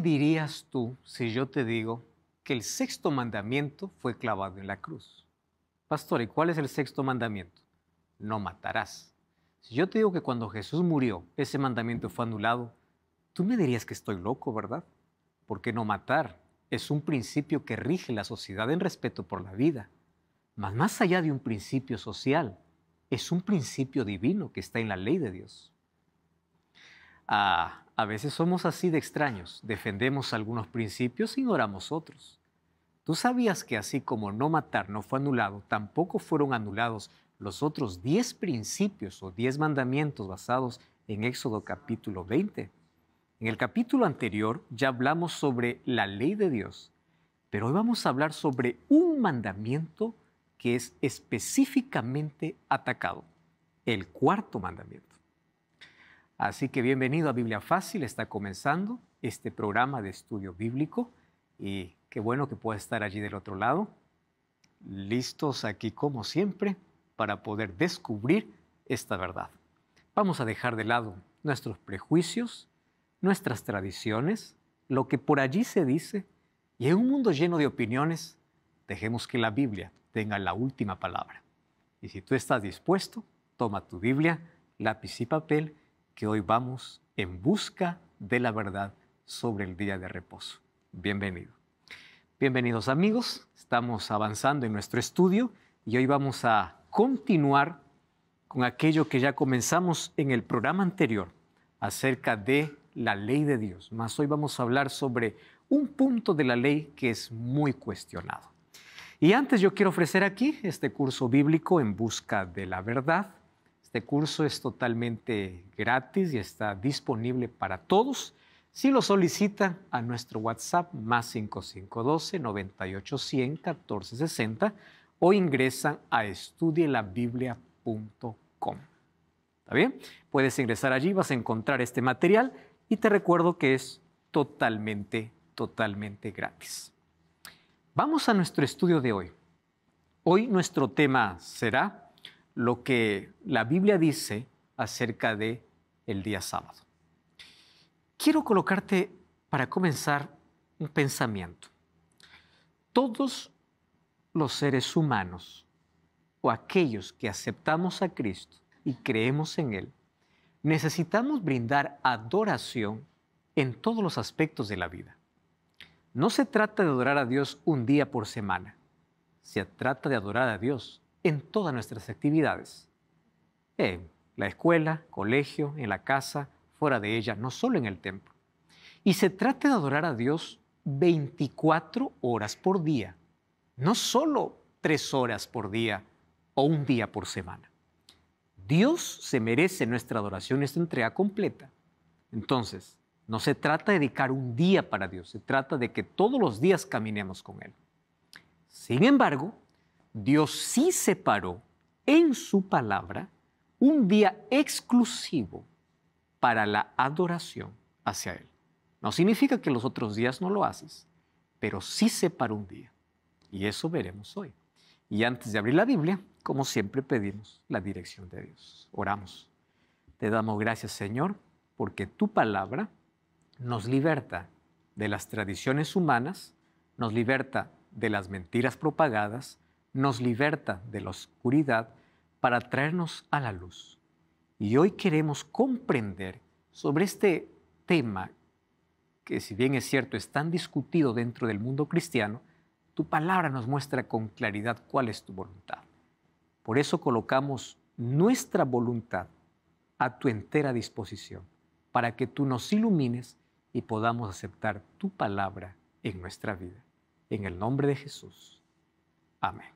dirías tú si yo te digo que el sexto mandamiento fue clavado en la cruz? Pastor, ¿y cuál es el sexto mandamiento? No matarás. Si yo te digo que cuando Jesús murió, ese mandamiento fue anulado, tú me dirías que estoy loco, ¿verdad? Porque no matar es un principio que rige la sociedad en respeto por la vida. Mas más allá de un principio social, es un principio divino que está en la ley de Dios. Ah, a veces somos así de extraños, defendemos algunos principios e ignoramos otros. ¿Tú sabías que así como no matar no fue anulado, tampoco fueron anulados los otros 10 principios o 10 mandamientos basados en Éxodo capítulo 20? En el capítulo anterior ya hablamos sobre la ley de Dios, pero hoy vamos a hablar sobre un mandamiento que es específicamente atacado, el cuarto mandamiento. Así que bienvenido a Biblia Fácil, está comenzando este programa de estudio bíblico y qué bueno que pueda estar allí del otro lado, listos aquí como siempre para poder descubrir esta verdad. Vamos a dejar de lado nuestros prejuicios, nuestras tradiciones, lo que por allí se dice, y en un mundo lleno de opiniones, dejemos que la Biblia tenga la última palabra. Y si tú estás dispuesto, toma tu Biblia, lápiz y papel, que hoy vamos en busca de la verdad sobre el día de reposo. Bienvenido. Bienvenidos amigos, estamos avanzando en nuestro estudio y hoy vamos a continuar con aquello que ya comenzamos en el programa anterior acerca de la ley de Dios. Más hoy vamos a hablar sobre un punto de la ley que es muy cuestionado. Y antes yo quiero ofrecer aquí este curso bíblico en busca de la verdad este curso es totalmente gratis y está disponible para todos. Si lo solicita a nuestro WhatsApp más 5512 9810 1460 o ingresan a estudielabiblia.com. ¿Está bien? Puedes ingresar allí, vas a encontrar este material y te recuerdo que es totalmente, totalmente gratis. Vamos a nuestro estudio de hoy. Hoy nuestro tema será lo que la Biblia dice acerca de el día sábado. Quiero colocarte para comenzar un pensamiento. Todos los seres humanos o aquellos que aceptamos a Cristo y creemos en Él, necesitamos brindar adoración en todos los aspectos de la vida. No se trata de adorar a Dios un día por semana, se trata de adorar a Dios en todas nuestras actividades. En la escuela, colegio, en la casa, fuera de ella, no solo en el templo. Y se trata de adorar a Dios 24 horas por día, no solo 3 horas por día o un día por semana. Dios se merece nuestra adoración, nuestra entrega completa. Entonces, no se trata de dedicar un día para Dios, se trata de que todos los días caminemos con Él. Sin embargo, Dios sí separó en su palabra un día exclusivo para la adoración hacia Él. No significa que los otros días no lo haces, pero sí separó un día. Y eso veremos hoy. Y antes de abrir la Biblia, como siempre pedimos la dirección de Dios. Oramos. Te damos gracias, Señor, porque tu palabra nos liberta de las tradiciones humanas, nos liberta de las mentiras propagadas, nos liberta de la oscuridad para traernos a la luz. Y hoy queremos comprender sobre este tema que si bien es cierto es tan discutido dentro del mundo cristiano, tu palabra nos muestra con claridad cuál es tu voluntad. Por eso colocamos nuestra voluntad a tu entera disposición, para que tú nos ilumines y podamos aceptar tu palabra en nuestra vida. En el nombre de Jesús. Amén.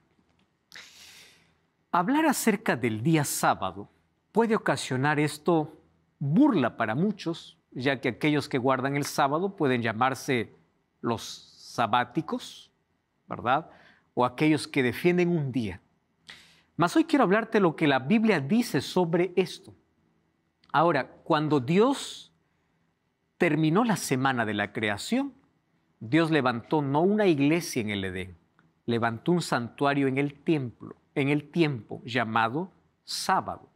Hablar acerca del día sábado puede ocasionar esto burla para muchos, ya que aquellos que guardan el sábado pueden llamarse los sabáticos, ¿verdad? O aquellos que defienden un día. Mas hoy quiero hablarte lo que la Biblia dice sobre esto. Ahora, cuando Dios terminó la semana de la creación, Dios levantó no una iglesia en el Edén, levantó un santuario en el templo en el tiempo llamado sábado,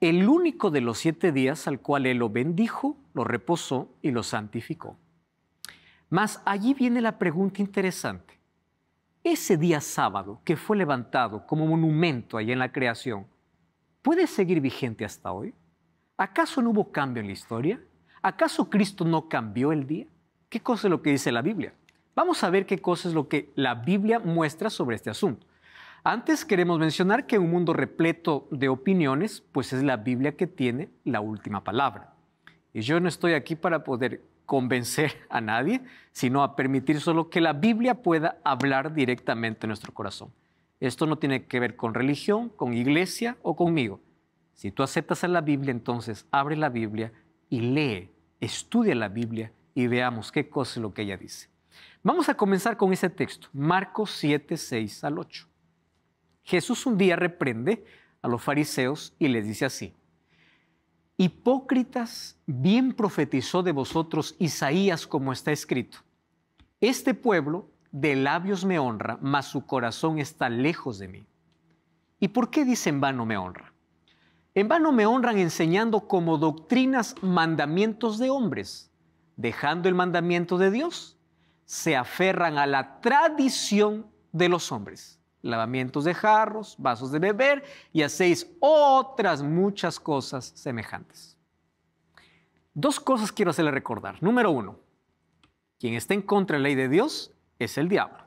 el único de los siete días al cual Él lo bendijo, lo reposó y lo santificó. Mas allí viene la pregunta interesante. Ese día sábado que fue levantado como monumento allá en la creación, ¿puede seguir vigente hasta hoy? ¿Acaso no hubo cambio en la historia? ¿Acaso Cristo no cambió el día? ¿Qué cosa es lo que dice la Biblia? Vamos a ver qué cosa es lo que la Biblia muestra sobre este asunto. Antes queremos mencionar que un mundo repleto de opiniones, pues es la Biblia que tiene la última palabra. Y yo no estoy aquí para poder convencer a nadie, sino a permitir solo que la Biblia pueda hablar directamente en nuestro corazón. Esto no tiene que ver con religión, con iglesia o conmigo. Si tú aceptas a la Biblia, entonces abre la Biblia y lee, estudia la Biblia y veamos qué cosa es lo que ella dice. Vamos a comenzar con ese texto, Marcos 7, 6 al 8. Jesús un día reprende a los fariseos y les dice así, Hipócritas, bien profetizó de vosotros Isaías como está escrito, Este pueblo de labios me honra, mas su corazón está lejos de mí. ¿Y por qué dice en vano me honra? En vano me honran enseñando como doctrinas mandamientos de hombres, dejando el mandamiento de Dios. Se aferran a la tradición de los hombres lavamientos de jarros, vasos de beber y hacéis otras muchas cosas semejantes. Dos cosas quiero hacerle recordar. Número uno, quien está en contra de la ley de Dios es el diablo.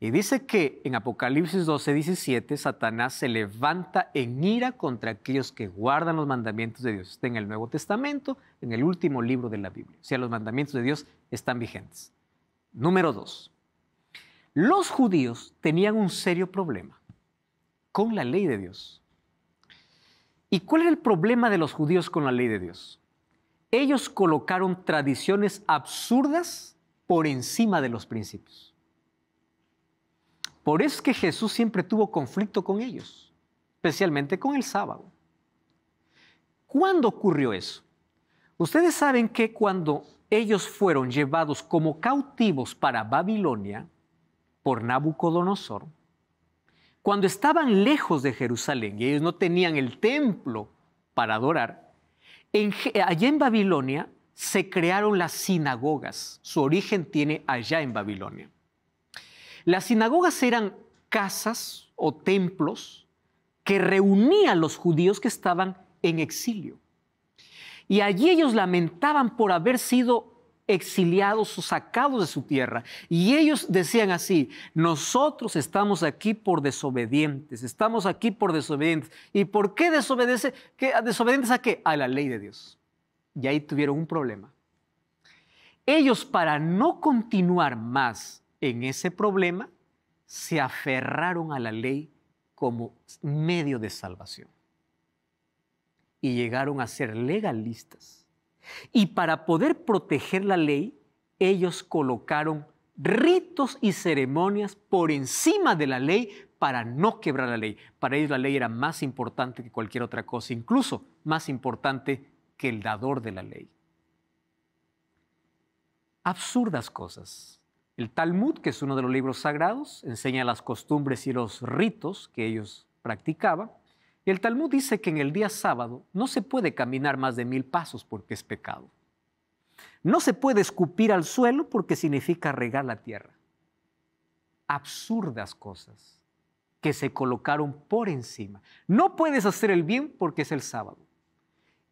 Y dice que en Apocalipsis 12, 17, Satanás se levanta en ira contra aquellos que guardan los mandamientos de Dios. Está en el Nuevo Testamento, en el último libro de la Biblia. O sea, los mandamientos de Dios están vigentes. Número dos, los judíos tenían un serio problema con la ley de Dios. ¿Y cuál era el problema de los judíos con la ley de Dios? Ellos colocaron tradiciones absurdas por encima de los principios. Por eso es que Jesús siempre tuvo conflicto con ellos, especialmente con el sábado. ¿Cuándo ocurrió eso? Ustedes saben que cuando ellos fueron llevados como cautivos para Babilonia, por Nabucodonosor, cuando estaban lejos de Jerusalén y ellos no tenían el templo para adorar, allá en Babilonia se crearon las sinagogas. Su origen tiene allá en Babilonia. Las sinagogas eran casas o templos que reunían los judíos que estaban en exilio. Y allí ellos lamentaban por haber sido exiliados o sacados de su tierra. Y ellos decían así, nosotros estamos aquí por desobedientes, estamos aquí por desobedientes. ¿Y por qué desobedece? ¿Qué, ¿Desobedientes a qué? A la ley de Dios. Y ahí tuvieron un problema. Ellos para no continuar más en ese problema, se aferraron a la ley como medio de salvación. Y llegaron a ser legalistas y para poder proteger la ley, ellos colocaron ritos y ceremonias por encima de la ley para no quebrar la ley. Para ellos la ley era más importante que cualquier otra cosa, incluso más importante que el dador de la ley. Absurdas cosas. El Talmud, que es uno de los libros sagrados, enseña las costumbres y los ritos que ellos practicaban. El Talmud dice que en el día sábado no se puede caminar más de mil pasos porque es pecado. No se puede escupir al suelo porque significa regar la tierra. Absurdas cosas que se colocaron por encima. No puedes hacer el bien porque es el sábado.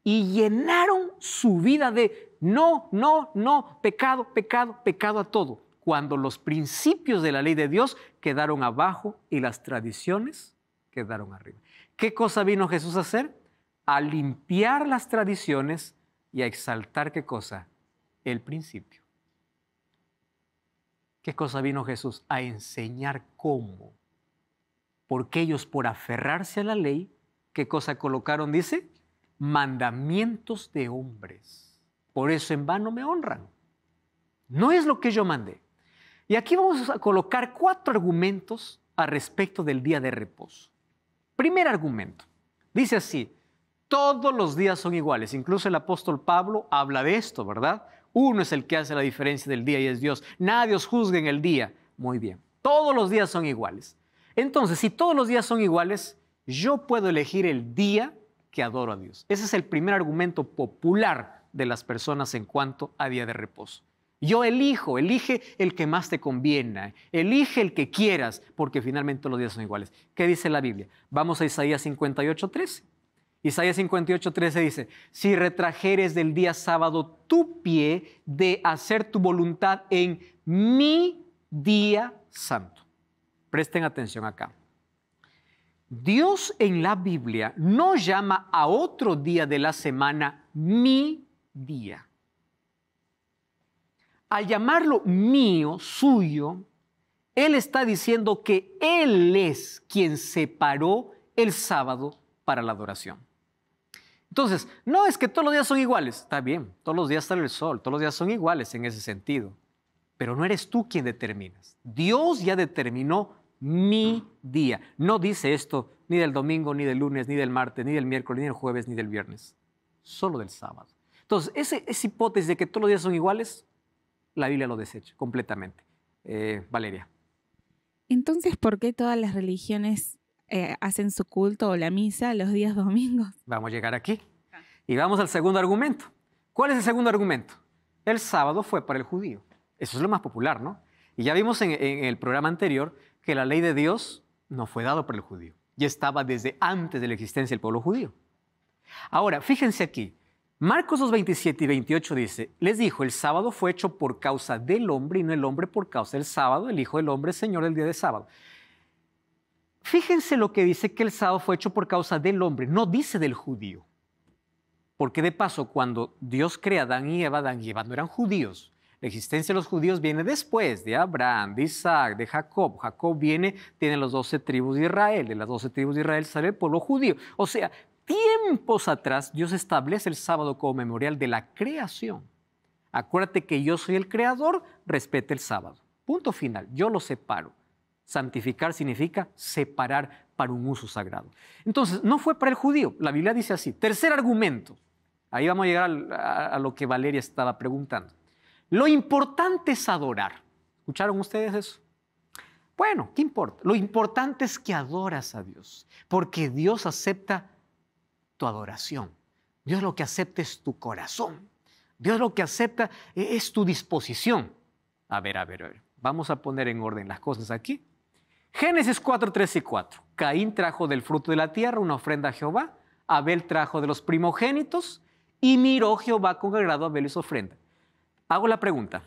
Y llenaron su vida de no, no, no, pecado, pecado, pecado a todo, cuando los principios de la ley de Dios quedaron abajo y las tradiciones quedaron arriba. ¿Qué cosa vino Jesús a hacer? A limpiar las tradiciones y a exaltar qué cosa? El principio. ¿Qué cosa vino Jesús? A enseñar cómo. Porque ellos por aferrarse a la ley, ¿qué cosa colocaron? Dice, mandamientos de hombres. Por eso en vano me honran. No es lo que yo mandé. Y aquí vamos a colocar cuatro argumentos a respecto del día de reposo. Primer argumento. Dice así, todos los días son iguales. Incluso el apóstol Pablo habla de esto, ¿verdad? Uno es el que hace la diferencia del día y es Dios. Nadie os juzgue en el día. Muy bien. Todos los días son iguales. Entonces, si todos los días son iguales, yo puedo elegir el día que adoro a Dios. Ese es el primer argumento popular de las personas en cuanto a día de reposo. Yo elijo, elige el que más te conviene, elige el que quieras, porque finalmente los días son iguales. ¿Qué dice la Biblia? Vamos a Isaías 58, 13. Isaías 58, 13 dice, si retrajeres del día sábado tu pie de hacer tu voluntad en mi día santo. Presten atención acá. Dios en la Biblia no llama a otro día de la semana mi día. Al llamarlo mío, suyo, Él está diciendo que Él es quien separó el sábado para la adoración. Entonces, no es que todos los días son iguales, está bien, todos los días sale el sol, todos los días son iguales en ese sentido, pero no eres tú quien determinas. Dios ya determinó mi día. No dice esto ni del domingo, ni del lunes, ni del martes, ni del miércoles, ni del jueves, ni del viernes, solo del sábado. Entonces, esa hipótesis de que todos los días son iguales la Biblia lo desecha completamente. Eh, Valeria. Entonces, ¿por qué todas las religiones eh, hacen su culto o la misa los días domingos? Vamos a llegar aquí. Y vamos al segundo argumento. ¿Cuál es el segundo argumento? El sábado fue para el judío. Eso es lo más popular, ¿no? Y ya vimos en, en el programa anterior que la ley de Dios no fue dado para el judío. Ya estaba desde antes de la existencia del pueblo judío. Ahora, fíjense aquí, Marcos 2, 27 y 28 dice, les dijo, el sábado fue hecho por causa del hombre y no el hombre por causa del sábado, el Hijo del Hombre es Señor el día de sábado. Fíjense lo que dice que el sábado fue hecho por causa del hombre, no dice del judío. Porque de paso, cuando Dios crea a Adán y Eva, Adán y Eva no eran judíos. La existencia de los judíos viene después de Abraham, de Isaac, de Jacob. Jacob viene, tiene las doce tribus de Israel. De las doce tribus de Israel sale el pueblo judío. O sea, tiempos atrás Dios establece el sábado como memorial de la creación. Acuérdate que yo soy el creador, respete el sábado. Punto final, yo lo separo. Santificar significa separar para un uso sagrado. Entonces, no fue para el judío, la Biblia dice así. Tercer argumento, ahí vamos a llegar a, a lo que Valeria estaba preguntando. Lo importante es adorar. ¿Escucharon ustedes eso? Bueno, ¿qué importa? Lo importante es que adoras a Dios, porque Dios acepta tu adoración. Dios lo que acepta es tu corazón. Dios lo que acepta e-, es tu disposición. A ver, a ver, a ver. Vamos a poner en orden las cosas aquí. Génesis 4, 3 y 4. Caín trajo del fruto de la tierra una ofrenda a Jehová. Abel trajo de los primogénitos. Y miró Jehová con agrado a Abel y su ofrenda. Hago la pregunta.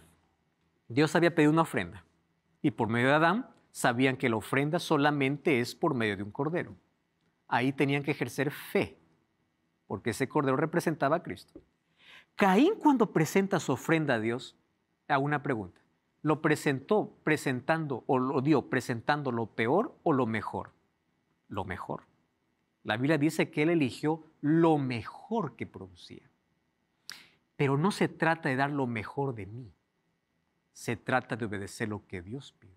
Dios había pedido una ofrenda. Y por medio de Adán sabían que la ofrenda solamente es por medio de un cordero. Ahí tenían que ejercer fe porque ese cordero representaba a Cristo. Caín cuando presenta su ofrenda a Dios, a una pregunta, ¿lo presentó presentando o lo dio presentando lo peor o lo mejor? Lo mejor. La Biblia dice que él eligió lo mejor que producía. Pero no se trata de dar lo mejor de mí, se trata de obedecer lo que Dios pide.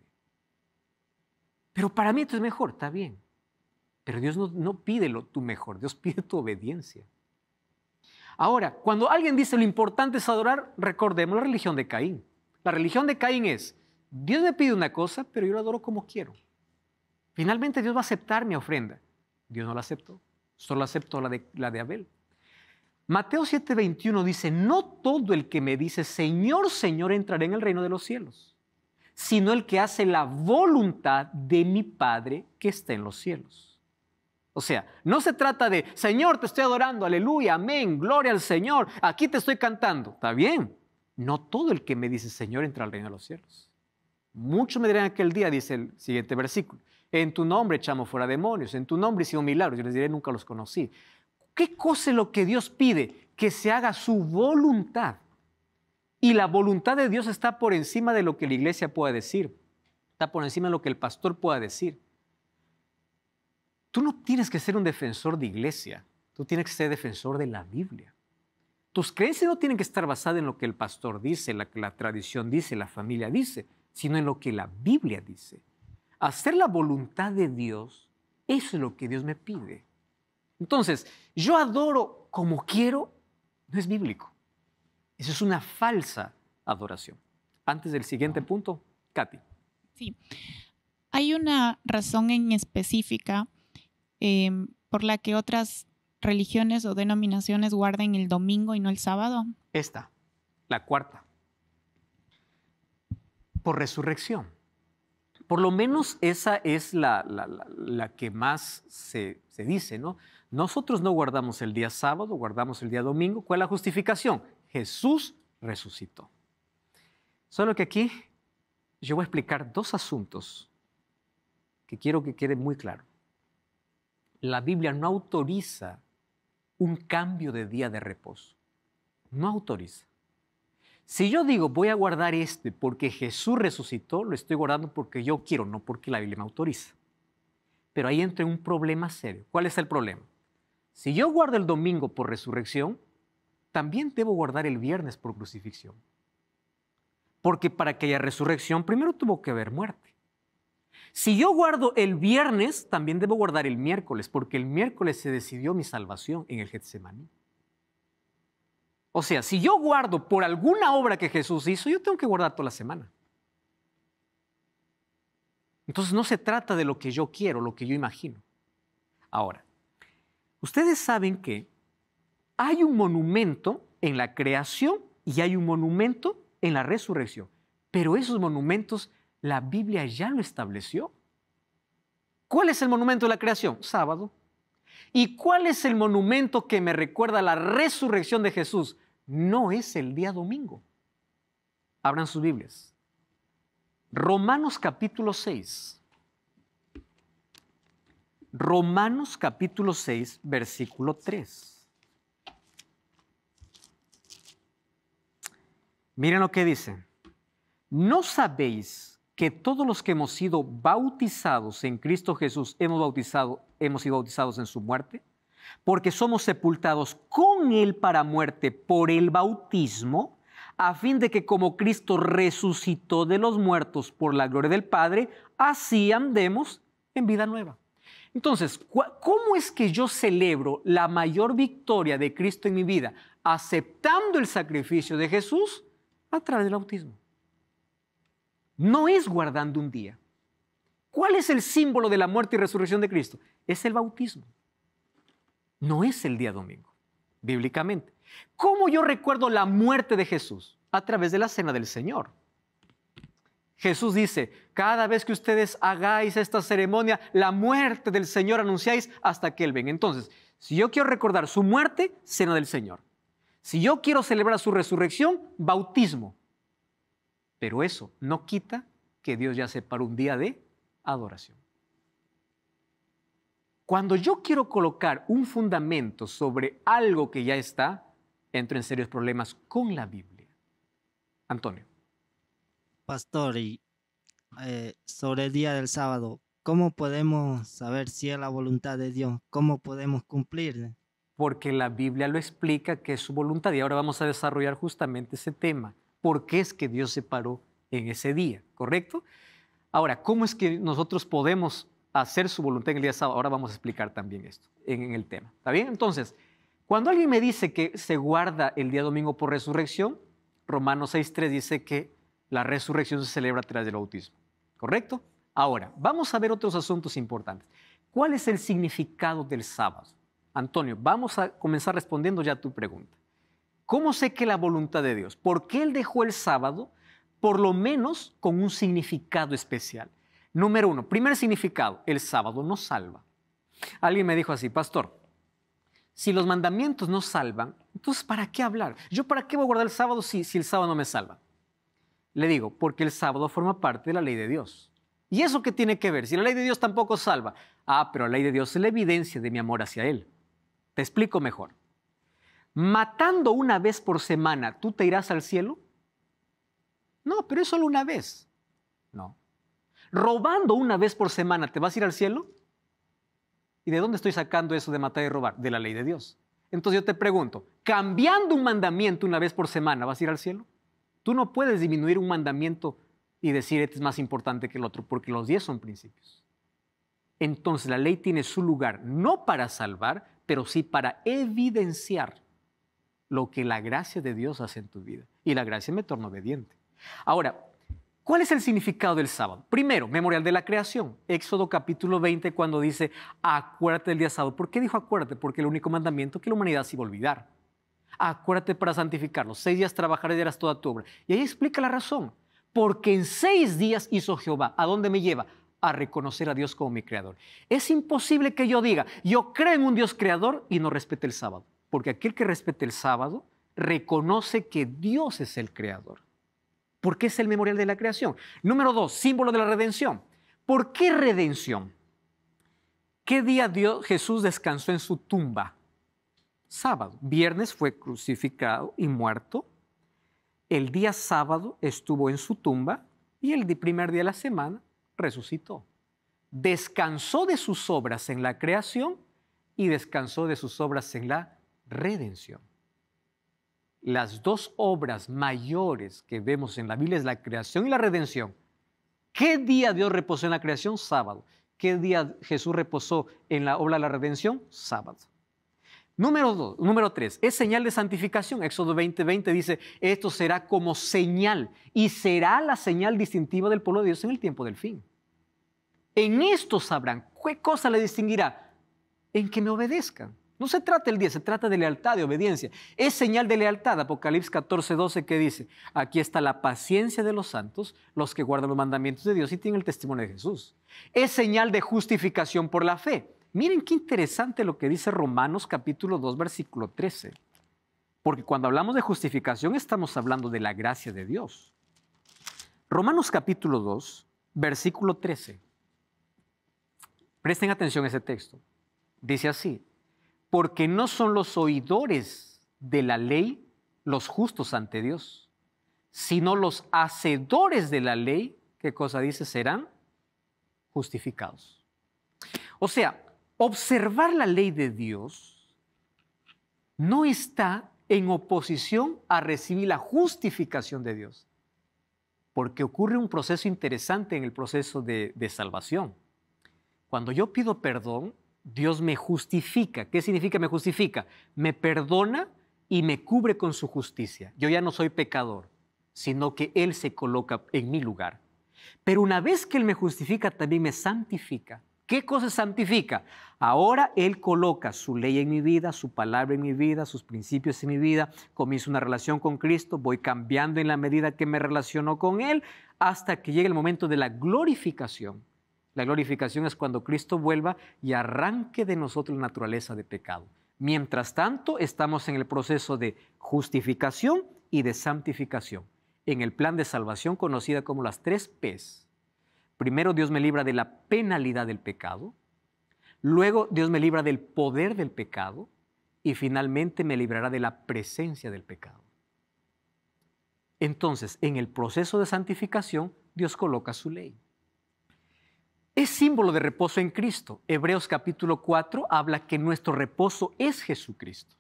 Pero para mí esto es mejor, está bien. Pero Dios no, pide tu mejor, Dios pide tu obediencia. Ahora, cuando alguien dice lo importante es adorar, recordemos la religión de Caín. La religión de Caín es, Dios me pide una cosa, pero yo la adoro como quiero. Finalmente Dios va a aceptar mi ofrenda. Dios no la aceptó, solo aceptó la de, la de Abel. Mateo 7:21 dice, no todo el que me dice, Señor, Señor, entrará en el reino de los cielos, sino el que hace la voluntad de mi Padre que está en los cielos. O sea, no se trata de, Señor, te estoy adorando, aleluya, amén, gloria al Señor, aquí te estoy cantando. Está bien, no todo el que me dice Señor entra al reino de los cielos. Muchos me dirán aquel día, dice el siguiente versículo, en tu nombre echamos fuera demonios, en tu nombre hicimos milagros. Yo les diré, nunca los conocí. ¿Qué cosa es lo que Dios pide? Que se haga su voluntad. Y la voluntad de Dios está por encima de lo que la iglesia pueda decir, está por encima de lo que el pastor pueda decir. Tú no tienes que ser un defensor de iglesia, tú tienes que ser defensor de la Biblia. Tus creencias no tienen que estar basadas en lo que el pastor dice, la, la tradición dice, la familia dice, sino en lo que la Biblia dice. Hacer la voluntad de Dios es lo que Dios me pide. Entonces, yo adoro como quiero, no es bíblico. Eso es una falsa adoración. Antes del siguiente punto, Katy. Sí. Hay una razón en específica Em, por la que otras religiones o denominaciones guarden el domingo y no el sábado? Esta, la cuarta. Por resurrección. Por lo menos esa es la, que más se, se, dice, ¿no? Nosotros no guardamos el día sábado, guardamos el día domingo. ¿Cuál es la justificación? Jesús resucitó. Solo que aquí yo voy a explicar dos asuntos que quiero que quede muy claro la Biblia no autoriza un cambio de día de reposo. No autoriza. Si yo digo voy a guardar este porque Jesús resucitó, lo estoy guardando porque yo quiero, no porque la Biblia me autoriza. Pero ahí entra un problema serio. ¿Cuál es el problema? Si yo guardo el domingo por resurrección, también debo guardar el viernes por crucifixión. Porque para que haya resurrección, primero tuvo que haber muerte. Si yo guardo el viernes, también debo guardar el miércoles, porque el miércoles se decidió mi salvación en el Getsemaní. O sea, si yo guardo por alguna obra que Jesús hizo, yo tengo que guardar toda la semana. Entonces no se trata de lo que yo quiero, lo que yo imagino. Ahora, ustedes saben que hay un monumento en la creación y hay un monumento en la resurrección, pero esos monumentos la Biblia ya lo estableció. ¿Cuál es el monumento de la creación? Sábado. ¿Y cuál es el monumento que me recuerda la resurrección de Jesús? No es el día domingo. Abran sus Biblias. Romanos capítulo 6. Romanos capítulo 6, versículo 3. Miren lo que dice. No sabéis que todos los que hemos sido bautizados en Cristo Jesús hemos, bautizado, hemos sido bautizados en su muerte, porque somos sepultados con Él para muerte por el bautismo, a fin de que como Cristo resucitó de los muertos por la gloria del Padre, así andemos en vida nueva. Entonces, ¿cómo es que yo celebro la mayor victoria de Cristo en mi vida? Aceptando el sacrificio de Jesús a través del bautismo no es guardando un día. ¿Cuál es el símbolo de la muerte y resurrección de Cristo? Es el bautismo. No es el día domingo, bíblicamente. ¿Cómo yo recuerdo la muerte de Jesús? A través de la cena del Señor. Jesús dice, cada vez que ustedes hagáis esta ceremonia, la muerte del Señor anunciáis hasta que Él venga. Entonces, si yo quiero recordar su muerte, cena del Señor. Si yo quiero celebrar su resurrección, bautismo. Pero eso no quita que Dios ya para un día de adoración. Cuando yo quiero colocar un fundamento sobre algo que ya está, entro en serios problemas con la Biblia. Antonio. Pastor, y, eh, sobre el día del sábado, ¿cómo podemos saber si es la voluntad de Dios? ¿Cómo podemos cumplir? Porque la Biblia lo explica que es su voluntad y ahora vamos a desarrollar justamente ese tema por qué es que Dios se paró en ese día, ¿correcto? Ahora, ¿cómo es que nosotros podemos hacer su voluntad en el día sábado? Ahora vamos a explicar también esto en, el tema, ¿está bien? Entonces, cuando alguien me dice que se guarda el día domingo por resurrección, Romanos 6.3 dice que la resurrección se celebra tras del bautismo, ¿correcto? Ahora, vamos a ver otros asuntos importantes. ¿Cuál es el significado del sábado? Antonio, vamos a comenzar respondiendo ya a tu pregunta. ¿Cómo sé que la voluntad de Dios? Porque Él dejó el sábado, por lo menos con un significado especial. Número uno, primer significado, el sábado no salva. Alguien me dijo así, pastor, si los mandamientos no salvan, entonces ¿para qué hablar? ¿Yo para qué voy a guardar el sábado si, si el sábado no me salva? Le digo, porque el sábado forma parte de la ley de Dios. ¿Y eso qué tiene que ver? Si la ley de Dios tampoco salva. Ah, pero la ley de Dios es la evidencia de mi amor hacia Él. Te explico mejor matando una vez por semana, ¿tú te irás al cielo? No, pero es solo una vez. No. Robando una vez por semana, ¿te vas a ir al cielo? ¿Y de dónde estoy sacando eso de matar y robar? De la ley de Dios. Entonces yo te pregunto, cambiando un mandamiento una vez por semana, ¿vas a ir al cielo? Tú no puedes disminuir un mandamiento y decir este es más importante que el otro, porque los diez son principios. Entonces la ley tiene su lugar, no para salvar, pero sí para evidenciar lo que la gracia de Dios hace en tu vida. Y la gracia me torna obediente. Ahora, ¿cuál es el significado del sábado? Primero, memorial de la creación. Éxodo capítulo 20 cuando dice, acuérdate del día sábado. ¿Por qué dijo acuérdate? Porque el único mandamiento que la humanidad se iba a olvidar. Acuérdate para santificarlo. Seis días trabajar y toda tu obra. Y ahí explica la razón. Porque en seis días hizo Jehová. ¿A dónde me lleva? a reconocer a Dios como mi creador. Es imposible que yo diga, yo creo en un Dios creador y no respete el sábado. Porque aquel que respete el sábado reconoce que Dios es el creador. Porque es el memorial de la creación. Número dos, símbolo de la redención. ¿Por qué redención? ¿Qué día Jesús descansó en su tumba? Sábado. Viernes fue crucificado y muerto. El día sábado estuvo en su tumba y el primer día de la semana resucitó. Descansó de sus obras en la creación y descansó de sus obras en la redención. Las dos obras mayores que vemos en la Biblia es la creación y la redención. ¿Qué día Dios reposó en la creación? Sábado. ¿Qué día Jesús reposó en la obra de la redención? Sábado. Número, dos, número tres, es señal de santificación. Éxodo 20:20 20 dice, esto será como señal y será la señal distintiva del pueblo de Dios en el tiempo del fin. En esto sabrán, ¿qué cosa le distinguirá? En que me obedezcan. No se trata el día, se trata de lealtad, de obediencia. Es señal de lealtad, Apocalipsis 14, 12, que dice, aquí está la paciencia de los santos, los que guardan los mandamientos de Dios y tienen el testimonio de Jesús. Es señal de justificación por la fe. Miren qué interesante lo que dice Romanos capítulo 2, versículo 13. Porque cuando hablamos de justificación estamos hablando de la gracia de Dios. Romanos capítulo 2, versículo 13. Presten atención a ese texto. Dice así, porque no son los oidores de la ley los justos ante Dios, sino los hacedores de la ley, ¿qué cosa dice? Serán justificados. O sea, observar la ley de Dios no está en oposición a recibir la justificación de Dios, porque ocurre un proceso interesante en el proceso de, de salvación. Cuando yo pido perdón, Dios me justifica. ¿Qué significa me justifica? Me perdona y me cubre con su justicia. Yo ya no soy pecador, sino que Él se coloca en mi lugar. Pero una vez que Él me justifica, también me santifica. ¿Qué cosa santifica? Ahora Él coloca su ley en mi vida, su palabra en mi vida, sus principios en mi vida. Comienzo una relación con Cristo, voy cambiando en la medida que me relaciono con Él, hasta que llegue el momento de la glorificación la glorificación es cuando Cristo vuelva y arranque de nosotros la naturaleza de pecado. Mientras tanto, estamos en el proceso de justificación y de santificación, en el plan de salvación conocida como las tres P's. Primero Dios me libra de la penalidad del pecado, luego Dios me libra del poder del pecado y finalmente me librará de la presencia del pecado. Entonces, en el proceso de santificación, Dios coloca su ley. Es símbolo de reposo en Cristo. Hebreos capítulo 4 habla que nuestro reposo es Jesucristo.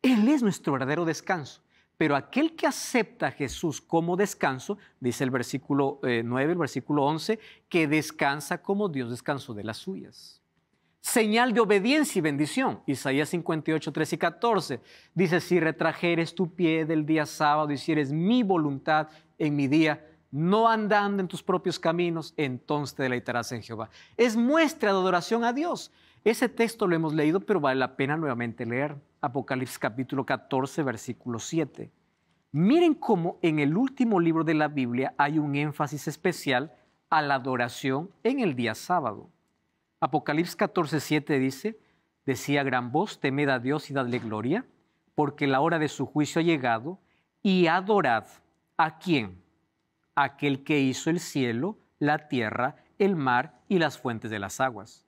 Él es nuestro verdadero descanso. Pero aquel que acepta a Jesús como descanso, dice el versículo 9, eh, el versículo 11, que descansa como Dios descansó de las suyas. Señal de obediencia y bendición. Isaías 58, 13 y 14. Dice, si retrajeres tu pie del día sábado y hicieres mi voluntad en mi día, no andando en tus propios caminos, entonces te deleitarás en Jehová. Es muestra de adoración a Dios. Ese texto lo hemos leído, pero vale la pena nuevamente leer. Apocalipsis capítulo 14, versículo 7. Miren cómo en el último libro de la Biblia hay un énfasis especial a la adoración en el día sábado. Apocalipsis 14, 7 dice, decía gran voz, temed a Dios y dadle gloria, porque la hora de su juicio ha llegado, y adorad a quién, aquel que hizo el cielo, la tierra, el mar y las fuentes de las aguas.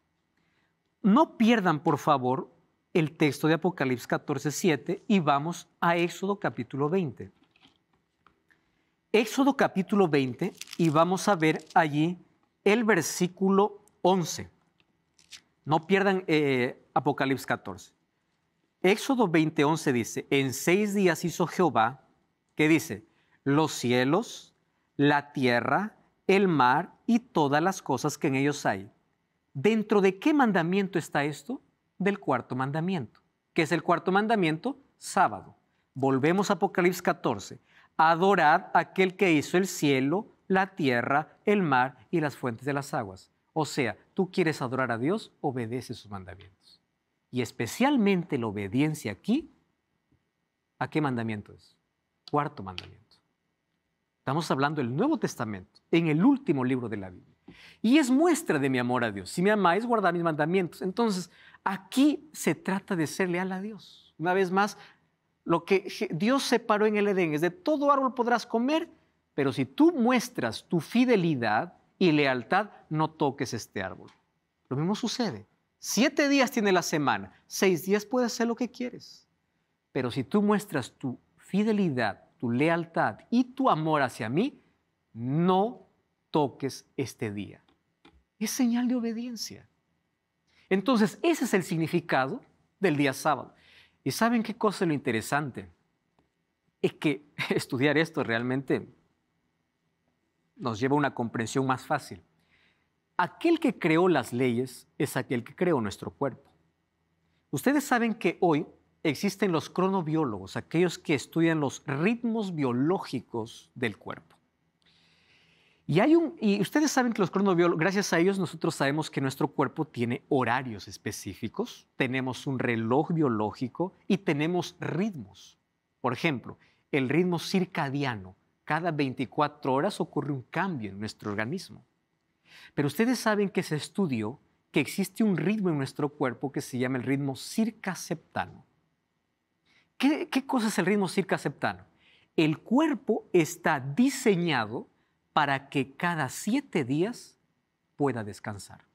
No pierdan, por favor, el texto de Apocalipsis 14, 7 y vamos a Éxodo capítulo 20. Éxodo capítulo 20 y vamos a ver allí el versículo 11. No pierdan eh, Apocalipsis 14. Éxodo 20, 11 dice, en seis días hizo Jehová, que dice, los cielos, la tierra, el mar y todas las cosas que en ellos hay. ¿Dentro de qué mandamiento está esto? Del cuarto mandamiento. ¿Qué es el cuarto mandamiento? Sábado. Volvemos a Apocalipsis 14. Adorad a aquel que hizo el cielo, la tierra, el mar y las fuentes de las aguas. O sea, tú quieres adorar a Dios, obedece sus mandamientos. Y especialmente la obediencia aquí, ¿a qué mandamiento es? Cuarto mandamiento. Estamos hablando del Nuevo Testamento, en el último libro de la Biblia. Y es muestra de mi amor a Dios. Si me amáis, guardad mis mandamientos. Entonces, aquí se trata de ser leal a Dios. Una vez más, lo que Dios separó en el Edén es de todo árbol podrás comer, pero si tú muestras tu fidelidad y lealtad, no toques este árbol. Lo mismo sucede. Siete días tiene la semana, seis días puedes hacer lo que quieres, pero si tú muestras tu fidelidad tu lealtad y tu amor hacia mí, no toques este día. Es señal de obediencia. Entonces, ese es el significado del día sábado. ¿Y saben qué cosa es lo interesante? Es que estudiar esto realmente nos lleva a una comprensión más fácil. Aquel que creó las leyes es aquel que creó nuestro cuerpo. Ustedes saben que hoy existen los cronobiólogos, aquellos que estudian los ritmos biológicos del cuerpo. Y, hay un, y ustedes saben que los cronobiólogos, gracias a ellos nosotros sabemos que nuestro cuerpo tiene horarios específicos, tenemos un reloj biológico y tenemos ritmos. Por ejemplo, el ritmo circadiano. Cada 24 horas ocurre un cambio en nuestro organismo. Pero ustedes saben que se estudió que existe un ritmo en nuestro cuerpo que se llama el ritmo circaceptano. ¿Qué, cosa es el ritmo circaceptano? El cuerpo está diseñado para que cada siete días pueda descansar.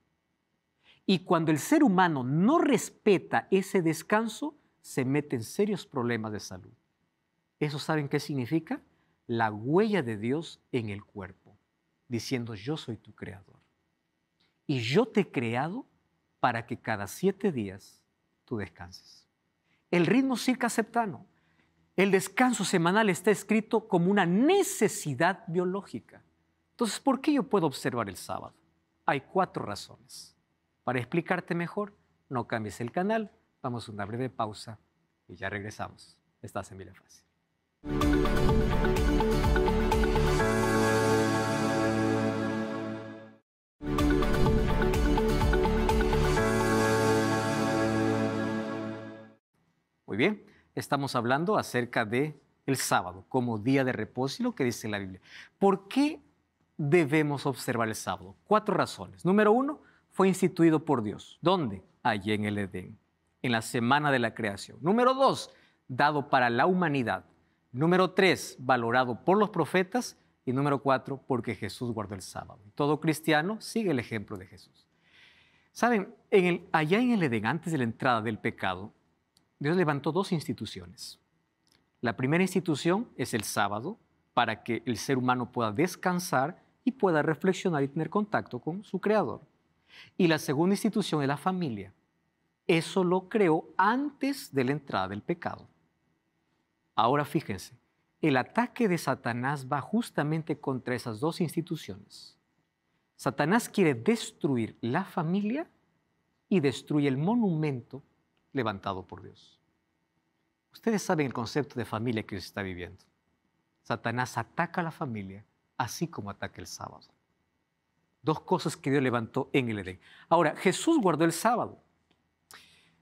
Y cuando el ser humano no respeta ese descanso, se mete en serios problemas de salud. ¿Eso saben qué significa? La huella de Dios en el cuerpo, diciendo yo soy tu creador. Y yo te he creado para que cada siete días tú descanses el ritmo circaceptano. El descanso semanal está escrito como una necesidad biológica. Entonces, ¿por qué yo puedo observar el sábado? Hay cuatro razones. Para explicarte mejor, no cambies el canal, vamos a una breve pausa y ya regresamos. Estás en Vila Fácil. Muy bien, estamos hablando acerca de el sábado como día de reposo y lo que dice la Biblia. ¿Por qué debemos observar el sábado? Cuatro razones. Número uno, fue instituido por Dios. ¿Dónde? Allí en el Edén, en la semana de la creación. Número dos, dado para la humanidad. Número tres, valorado por los profetas. Y número cuatro, porque Jesús guardó el sábado. Todo cristiano sigue el ejemplo de Jesús. Saben, allá en el Edén, antes de la entrada del pecado, Dios levantó dos instituciones. La primera institución es el sábado, para que el ser humano pueda descansar y pueda reflexionar y tener contacto con su creador. Y la segunda institución es la familia. Eso lo creó antes de la entrada del pecado. Ahora fíjense, el ataque de Satanás va justamente contra esas dos instituciones. Satanás quiere destruir la familia y destruye el monumento levantado por Dios. Ustedes saben el concepto de familia que se está viviendo. Satanás ataca a la familia así como ataca el sábado. Dos cosas que Dios levantó en el Edén. Ahora, Jesús guardó el sábado.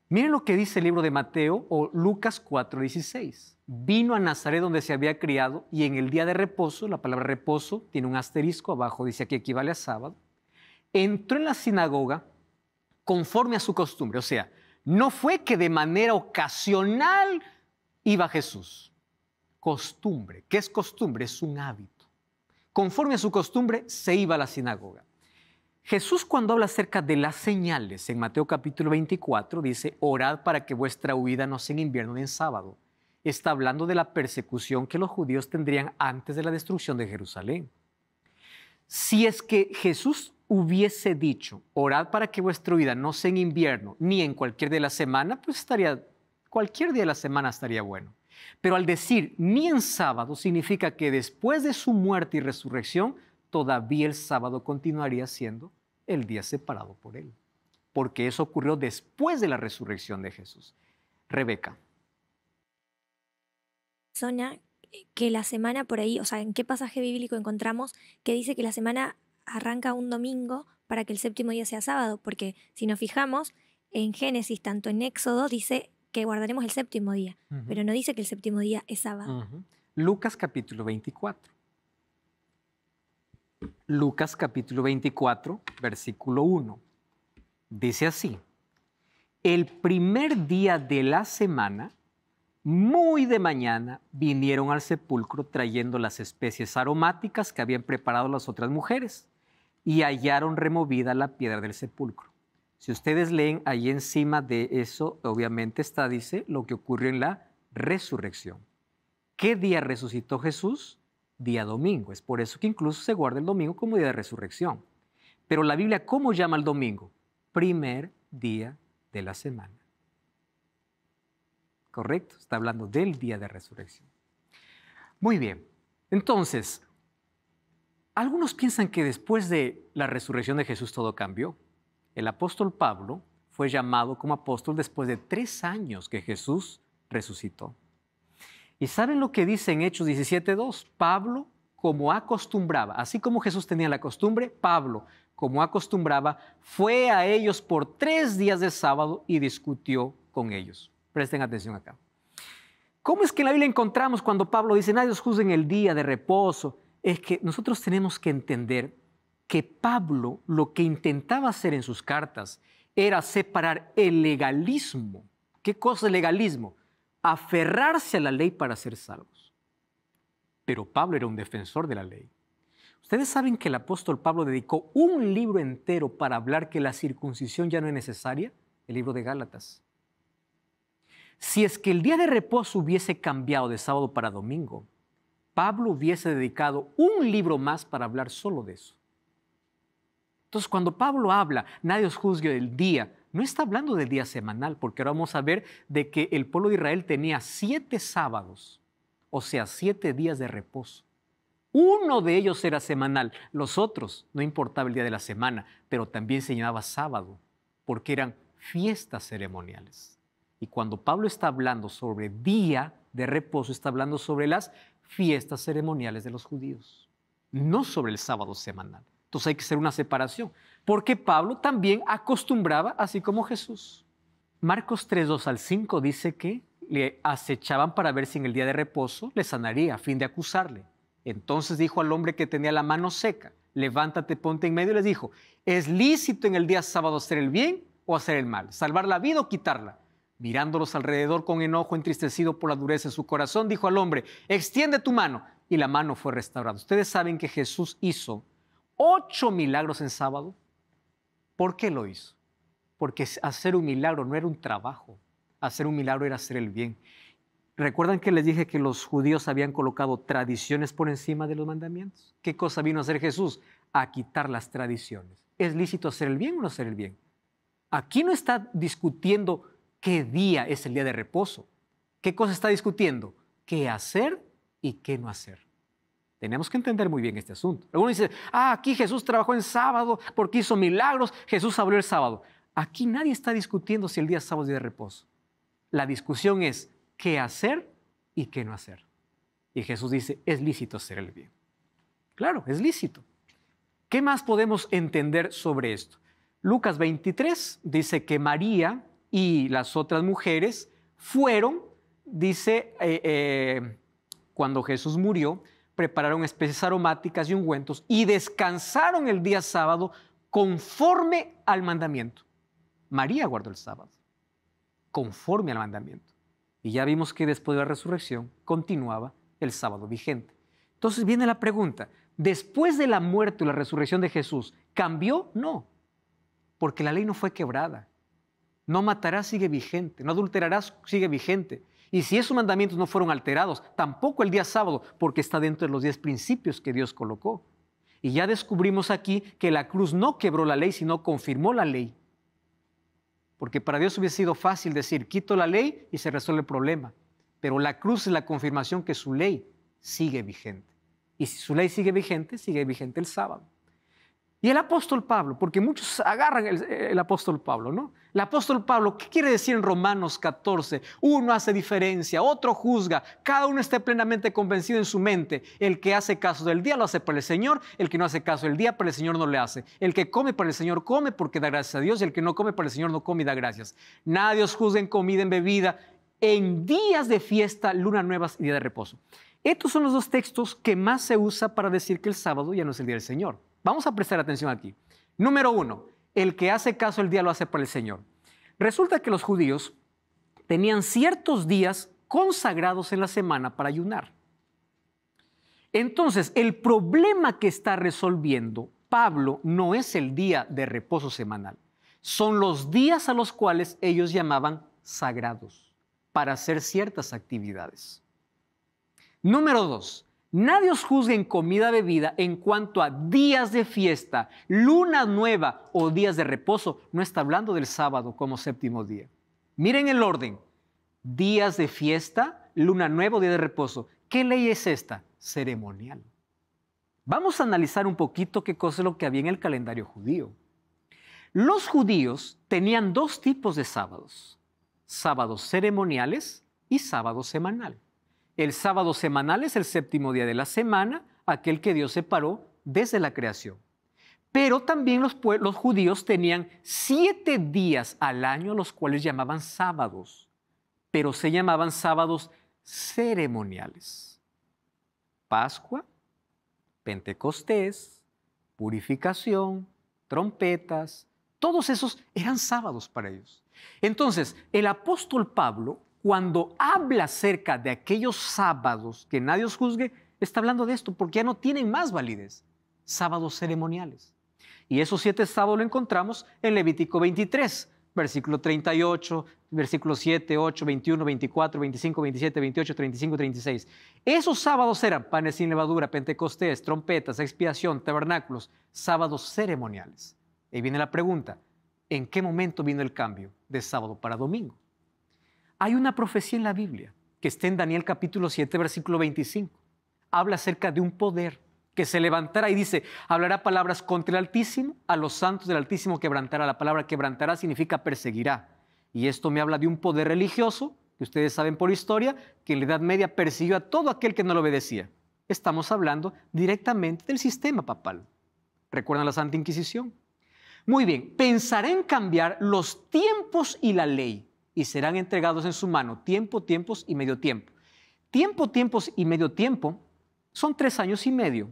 Miren lo que dice el libro de Mateo o Lucas 4:16. Vino a Nazaret donde se había criado y en el día de reposo, la palabra reposo tiene un asterisco abajo, dice aquí equivale a sábado, entró en la sinagoga conforme a su costumbre, o sea, no fue que de manera ocasional iba Jesús. Costumbre. ¿Qué es costumbre? Es un hábito. Conforme a su costumbre, se iba a la sinagoga. Jesús cuando habla acerca de las señales en Mateo capítulo 24 dice, orad para que vuestra huida no sea en invierno ni en sábado. Está hablando de la persecución que los judíos tendrían antes de la destrucción de Jerusalén. Si es que Jesús hubiese dicho, orad para que vuestra vida no sea en invierno ni en cualquier día de la semana, pues estaría, cualquier día de la semana estaría bueno. Pero al decir ni en sábado significa que después de su muerte y resurrección, todavía el sábado continuaría siendo el día separado por él, porque eso ocurrió después de la resurrección de Jesús. Rebeca. soña eh, que la semana por ahí, o sea, ¿en qué pasaje bíblico encontramos que dice que la semana arranca un domingo para que el séptimo día sea sábado, porque si nos fijamos, en Génesis, tanto en Éxodo, dice que guardaremos el séptimo día, pero no dice que el séptimo día es sábado. Lucas capítulo 24. Lucas capítulo 24, versículo 1. Dice así, el primer día de la semana, muy de mañana, vinieron al sepulcro trayendo las especies aromáticas que habían preparado las otras mujeres y hallaron removida la piedra del sepulcro. Si ustedes leen ahí encima de eso, obviamente está, dice, lo que ocurrió en la resurrección. ¿Qué día resucitó Jesús? Día domingo. Es por eso que incluso se guarda el domingo como día de resurrección. Pero la Biblia, ¿cómo llama el domingo? Primer día de la semana. ¿Correcto? Está hablando del día de resurrección. Muy bien. Entonces, algunos piensan que después de la resurrección de Jesús todo cambió. El apóstol Pablo fue llamado como apóstol después de tres años que Jesús resucitó. ¿Y saben lo que dice en Hechos 17.2? Pablo, como acostumbraba, así como Jesús tenía la costumbre, Pablo, como acostumbraba, fue a ellos por tres días de sábado y discutió con ellos. Presten atención acá. ¿Cómo es que en la Biblia encontramos cuando Pablo dice, nadie os juzgue en el día de reposo? es que nosotros tenemos que entender que Pablo lo que intentaba hacer en sus cartas era separar el legalismo. ¿Qué cosa es legalismo? Aferrarse a la ley para ser salvos. Pero Pablo era un defensor de la ley. Ustedes saben que el apóstol Pablo dedicó un libro entero para hablar que la circuncisión ya no es necesaria, el libro de Gálatas. Si es que el día de reposo hubiese cambiado de sábado para domingo, Pablo hubiese dedicado un libro más para hablar solo de eso. Entonces, cuando Pablo habla, nadie os juzgue del día, no está hablando del día semanal, porque ahora vamos a ver de que el pueblo de Israel tenía siete sábados, o sea, siete días de reposo. Uno de ellos era semanal, los otros no importaba el día de la semana, pero también se llamaba sábado, porque eran fiestas ceremoniales. Y cuando Pablo está hablando sobre día de reposo, está hablando sobre las fiestas ceremoniales de los judíos, no sobre el sábado semanal. Entonces hay que hacer una separación, porque Pablo también acostumbraba, así como Jesús. Marcos 3, 2 al 5 dice que le acechaban para ver si en el día de reposo le sanaría a fin de acusarle. Entonces dijo al hombre que tenía la mano seca, levántate, ponte en medio y les dijo, ¿es lícito en el día sábado hacer el bien o hacer el mal? ¿Salvar la vida o quitarla? Mirándolos alrededor con enojo, entristecido por la dureza de su corazón, dijo al hombre, extiende tu mano. Y la mano fue restaurada. Ustedes saben que Jesús hizo ocho milagros en sábado. ¿Por qué lo hizo? Porque hacer un milagro no era un trabajo. Hacer un milagro era hacer el bien. ¿Recuerdan que les dije que los judíos habían colocado tradiciones por encima de los mandamientos? ¿Qué cosa vino a hacer Jesús? A quitar las tradiciones. ¿Es lícito hacer el bien o no hacer el bien? Aquí no está discutiendo qué día es el día de reposo, qué cosa está discutiendo, qué hacer y qué no hacer. Tenemos que entender muy bien este asunto. Algunos dicen, ah, aquí Jesús trabajó en sábado porque hizo milagros, Jesús abrió el sábado. Aquí nadie está discutiendo si el día sábado es día de reposo. La discusión es qué hacer y qué no hacer. Y Jesús dice, es lícito hacer el bien. Claro, es lícito. ¿Qué más podemos entender sobre esto? Lucas 23 dice que María y las otras mujeres fueron, dice, eh, eh, cuando Jesús murió, prepararon especies aromáticas y ungüentos y descansaron el día sábado conforme al mandamiento. María guardó el sábado, conforme al mandamiento. Y ya vimos que después de la resurrección continuaba el sábado vigente. Entonces viene la pregunta, después de la muerte y la resurrección de Jesús, ¿cambió? No, porque la ley no fue quebrada. No matarás sigue vigente, no adulterarás sigue vigente. Y si esos mandamientos no fueron alterados, tampoco el día sábado, porque está dentro de los diez principios que Dios colocó. Y ya descubrimos aquí que la cruz no quebró la ley, sino confirmó la ley. Porque para Dios hubiera sido fácil decir, quito la ley y se resuelve el problema. Pero la cruz es la confirmación que su ley sigue vigente. Y si su ley sigue vigente, sigue vigente el sábado. Y el apóstol Pablo, porque muchos agarran el, apóstol Pablo, ¿no? El apóstol Pablo, ¿qué quiere decir en Romanos 14? Uno hace diferencia, otro juzga, cada uno esté plenamente convencido en su mente. El que hace caso del día lo hace para el Señor, el que no hace caso del día para el Señor no le hace. El que come para el Señor come porque da gracias a Dios y el que no come para el Señor no come y da gracias. Nadie os juzgue en comida, en bebida, en días de fiesta, luna nueva y día de reposo. Estos son los dos textos que más se usa para decir que el sábado ya no es el día del Señor. Vamos a prestar atención aquí. Número uno, el que hace caso el día lo hace para el Señor. Resulta que los judíos tenían ciertos días consagrados en la semana para ayunar. Entonces, el problema que está resolviendo Pablo no es el día de reposo semanal, son los días a los cuales ellos llamaban sagrados para hacer ciertas actividades. Número dos, Nadie os juzgue en comida bebida en cuanto a días de fiesta, luna nueva o días de reposo. No está hablando del sábado como séptimo día. Miren el orden. Días de fiesta, luna nueva o día de reposo. ¿Qué ley es esta? Ceremonial. Vamos a analizar un poquito qué cosa es lo que había en el calendario judío. Los judíos tenían dos tipos de sábados. Sábados ceremoniales y sábados semanales. El sábado semanal es el séptimo día de la semana, aquel que Dios separó desde la creación. Pero también los, judíos tenían siete días al año, los cuales llamaban sábados, pero se llamaban sábados ceremoniales. Pascua, Pentecostés, purificación, trompetas, todos esos eran sábados para ellos. Entonces, el apóstol Pablo cuando habla acerca de aquellos sábados que nadie os juzgue, está hablando de esto, porque ya no tienen más validez. Sábados ceremoniales. Y esos siete sábados lo encontramos en Levítico 23, versículo 38, versículo 7, 8, 21, 24, 25, 27, 28, 35, 36. Esos sábados eran panes sin levadura, pentecostés, trompetas, expiación, tabernáculos, sábados ceremoniales. Ahí viene la pregunta, ¿en qué momento vino el cambio de sábado para domingo? Hay una profecía en la Biblia que está en Daniel capítulo 7, versículo 25. Habla acerca de un poder que se levantará y dice, hablará palabras contra el Altísimo, a los santos del Altísimo quebrantará. La palabra quebrantará significa perseguirá. Y esto me habla de un poder religioso, que ustedes saben por historia, que en la Edad Media persiguió a todo aquel que no lo obedecía. Estamos hablando directamente del sistema papal. ¿Recuerdan la Santa Inquisición? Muy bien, pensaré en cambiar los tiempos y la ley y serán entregados en su mano tiempo, tiempos y medio tiempo. Tiempo, tiempos y medio tiempo son tres años y medio.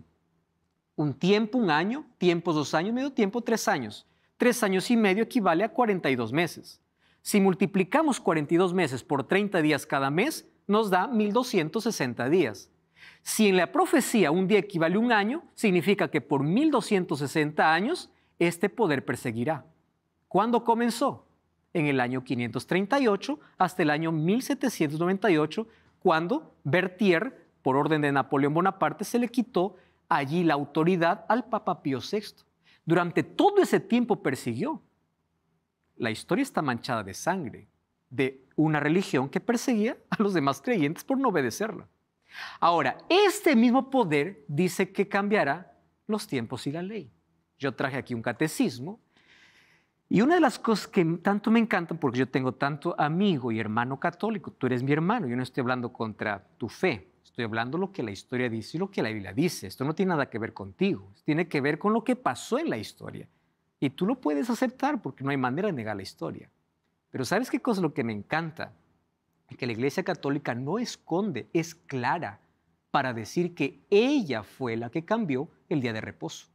Un tiempo, un año, tiempos, dos años, medio tiempo, tres años. Tres años y medio equivale a 42 meses. Si multiplicamos 42 meses por 30 días cada mes, nos da 1260 días. Si en la profecía un día equivale a un año, significa que por 1260 años este poder perseguirá. ¿Cuándo comenzó? en el año 538 hasta el año 1798, cuando Berthier, por orden de Napoleón Bonaparte, se le quitó allí la autoridad al Papa Pío VI. Durante todo ese tiempo persiguió. La historia está manchada de sangre, de una religión que perseguía a los demás creyentes por no obedecerla. Ahora, este mismo poder dice que cambiará los tiempos y la ley. Yo traje aquí un catecismo y una de las cosas que tanto me encantan, porque yo tengo tanto amigo y hermano católico, tú eres mi hermano, yo no estoy hablando contra tu fe, estoy hablando lo que la historia dice y lo que la Biblia dice. Esto no tiene nada que ver contigo, tiene que ver con lo que pasó en la historia. Y tú lo puedes aceptar porque no hay manera de negar la historia. Pero ¿sabes qué cosa lo que me encanta? Que la Iglesia Católica no esconde, es clara para decir que ella fue la que cambió el día de reposo.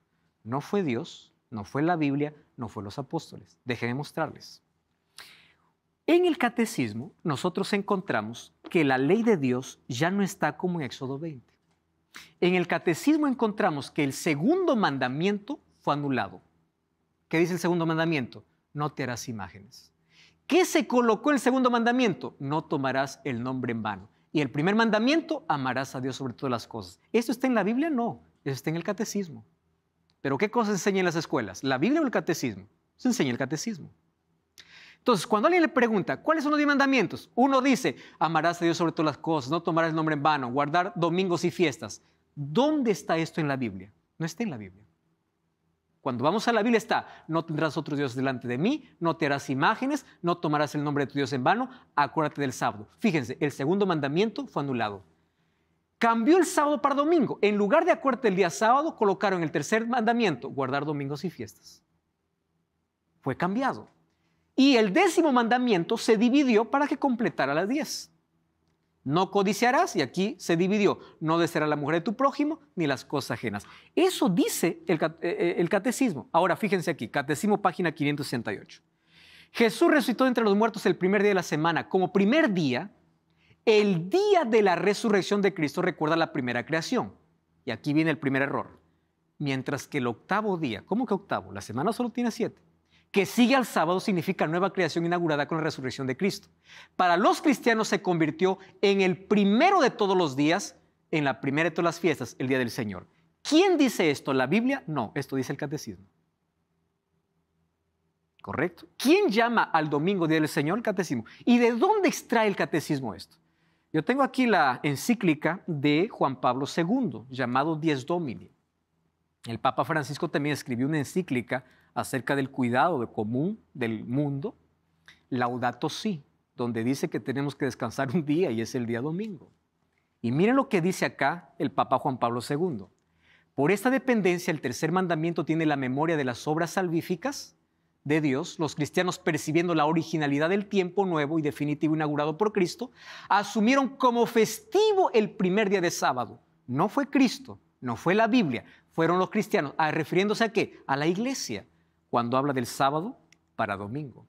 No fue Dios, no fue la Biblia, no fue los apóstoles. Dejé de mostrarles. En el catecismo nosotros encontramos que la ley de Dios ya no está como en Éxodo 20. En el catecismo encontramos que el segundo mandamiento fue anulado. ¿Qué dice el segundo mandamiento? No te harás imágenes. ¿Qué se colocó el segundo mandamiento? No tomarás el nombre en vano. Y el primer mandamiento, amarás a Dios sobre todas las cosas. ¿Esto está en la Biblia? No, eso está en el catecismo. Pero ¿qué cosas enseña en las escuelas? ¿La Biblia o el catecismo? Se enseña el catecismo. Entonces, cuando alguien le pregunta, ¿cuáles son los diez mandamientos? Uno dice, amarás a Dios sobre todas las cosas, no tomarás el nombre en vano, guardar domingos y fiestas. ¿Dónde está esto en la Biblia? No está en la Biblia. Cuando vamos a la Biblia está, no tendrás otro Dios delante de mí, no te harás imágenes, no tomarás el nombre de tu Dios en vano, acuérdate del sábado. Fíjense, el segundo mandamiento fue anulado. Cambió el sábado para domingo. En lugar de acuérdate el día sábado, colocaron el tercer mandamiento, guardar domingos y fiestas. Fue cambiado. Y el décimo mandamiento se dividió para que completara las diez. No codiciarás, y aquí se dividió, no desearás la mujer de tu prójimo ni las cosas ajenas. Eso dice el, eh, eh, el catecismo. Ahora fíjense aquí, catecismo página 568. Jesús resucitó entre los muertos el primer día de la semana como primer día el día de la resurrección de Cristo recuerda la primera creación. Y aquí viene el primer error. Mientras que el octavo día, ¿cómo que octavo? La semana solo tiene siete. Que sigue al sábado significa nueva creación inaugurada con la resurrección de Cristo. Para los cristianos se convirtió en el primero de todos los días, en la primera de todas las fiestas, el día del Señor. ¿Quién dice esto? ¿La Biblia? No, esto dice el catecismo. ¿Correcto? ¿Quién llama al domingo día del Señor? El catecismo. ¿Y de dónde extrae el catecismo esto? Yo tengo aquí la encíclica de Juan Pablo II, llamado Dies Domini. El Papa Francisco también escribió una encíclica acerca del cuidado de común del mundo, Laudato Si, donde dice que tenemos que descansar un día y es el día domingo. Y miren lo que dice acá el Papa Juan Pablo II. Por esta dependencia, el tercer mandamiento tiene la memoria de las obras salvíficas de Dios, los cristianos percibiendo la originalidad del tiempo nuevo y definitivo inaugurado por Cristo, asumieron como festivo el primer día de sábado. No fue Cristo, no fue la Biblia, fueron los cristianos, ah, refiriéndose a qué? A la iglesia, cuando habla del sábado para domingo.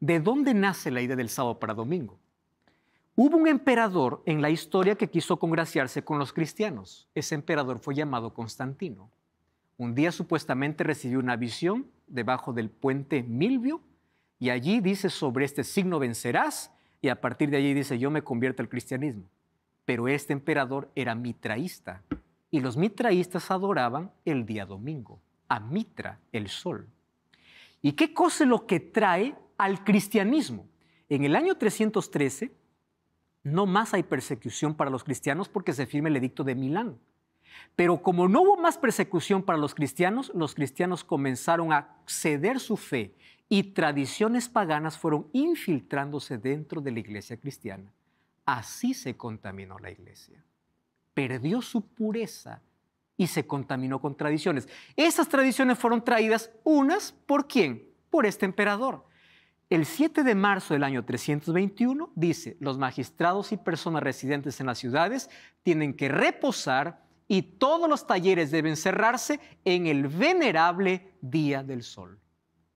¿De dónde nace la idea del sábado para domingo? Hubo un emperador en la historia que quiso congraciarse con los cristianos. Ese emperador fue llamado Constantino. Un día supuestamente recibió una visión debajo del puente Milvio, y allí dice, sobre este signo vencerás, y a partir de allí dice, yo me convierto al cristianismo. Pero este emperador era mitraísta, y los mitraístas adoraban el día domingo, a Mitra, el sol. ¿Y qué cosa es lo que trae al cristianismo? En el año 313, no más hay persecución para los cristianos porque se firma el edicto de Milán. Pero como no hubo más persecución para los cristianos, los cristianos comenzaron a ceder su fe y tradiciones paganas fueron infiltrándose dentro de la iglesia cristiana. Así se contaminó la iglesia. Perdió su pureza y se contaminó con tradiciones. Esas tradiciones fueron traídas unas por quién? Por este emperador. El 7 de marzo del año 321 dice, los magistrados y personas residentes en las ciudades tienen que reposar y todos los talleres deben cerrarse en el venerable Día del Sol.